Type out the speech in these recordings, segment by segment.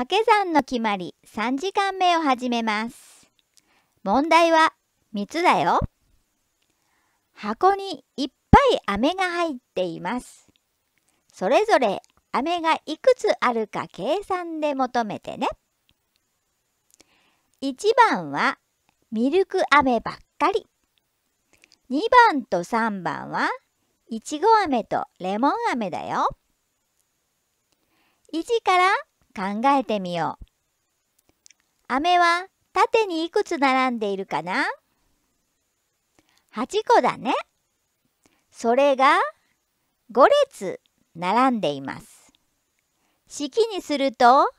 掛け算の決まり3時間目を始めます。問題は3つだよ。箱にいっぱい飴が入っています。それぞれ飴がいくつあるか計算で求めてね。1番はミルク飴ばっかり。2番と3番はいちご飴とレモン飴だよ。1から考えてみよう。飴は縦にいくつ並んでいるかな ?8 個だね。それが5列並んでいます。式にすると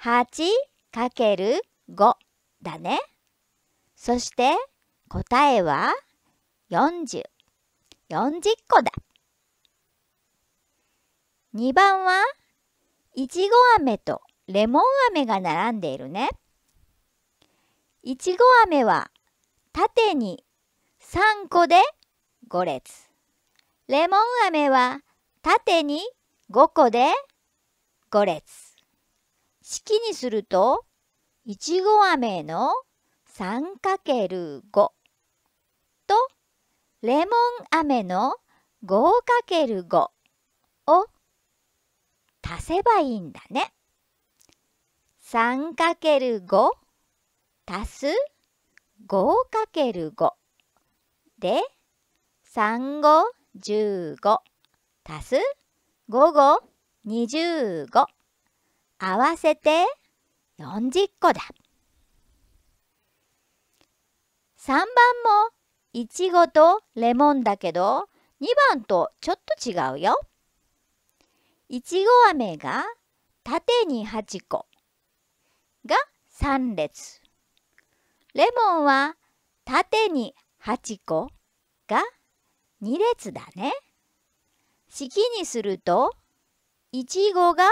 8×5 だね。そして答えは40。40個だ。2番はいちご飴とレモン飴が並んでいるね。いちご飴は縦に3個で5列。レモン飴は縦に5個で5列。式にすると、いちご飴の 3×5 と、レモン飴の 5×5 足せばいいんだね。3×5 足す 5×5 で3515足す5525合わせて40個だ。3番もいちごとレモンだけど2番とちょっと違うよ。いちご飴が縦に8個が3列。レモンは縦に8個が2列だね。式にすると、いちごが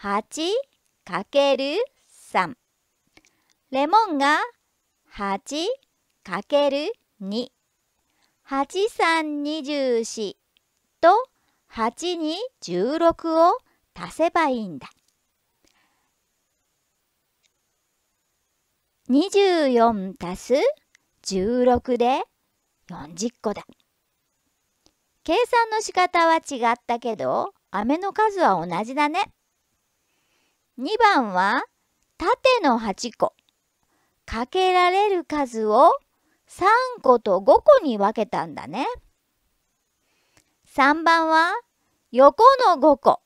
8×3。レモンが 8×2。8324と8に16を足せばいいんだ。24足す16で40個だ。計算の仕方は違ったけど、飴の数は同じだね。2番は、縦の8個。かけられる数を3個と5個に分けたんだね。3番は横の5個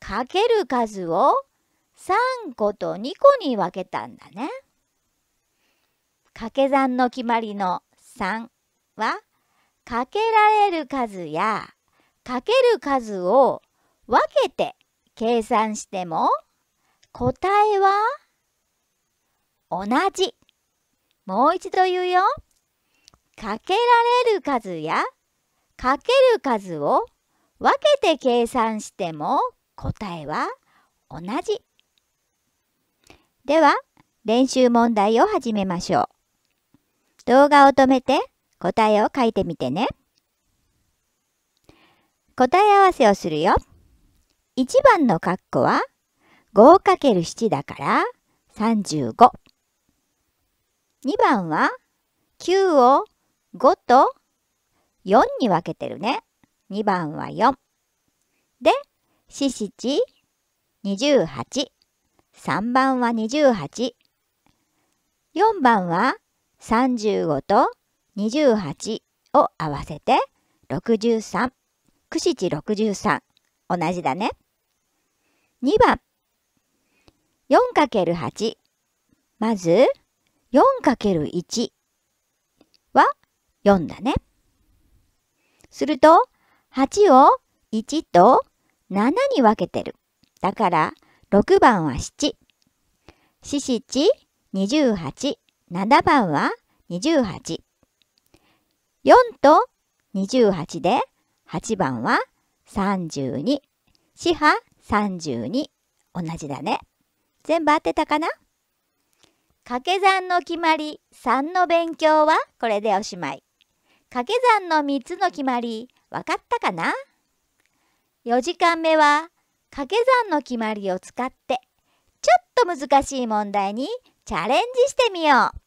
かける数を3個と2個に分けたんだね。掛け算の決まりの3はかけられる数やかける数を分けて計算しても答えは同じ。もう一度言うよ。かけられる数やかける数を分けて計算しても答えは同じ。では練習問題を始めましょう。動画を止めて答えを書いてみてね。答え合わせをするよ。1番の括弧は 5×7 だから35。2番は9を5と4に分けてるね。2番は4。で、四七、二2 8 3番は28。4番は35と28を合わせて63。し七63。同じだね。2番。4×8。まず 4×1 は4だね。すると、8を1と7に分けてる。だから、6番は7。四七二十八。7番は28。4と28で、8番は32。四波32。同じだね。全部合ってたかな掛け算の決まり3の勉強はこれでおしまい。掛け算の3つの決まり分かったかな ?4 時間目は掛け算の決まりを使ってちょっと難しい問題にチャレンジしてみよう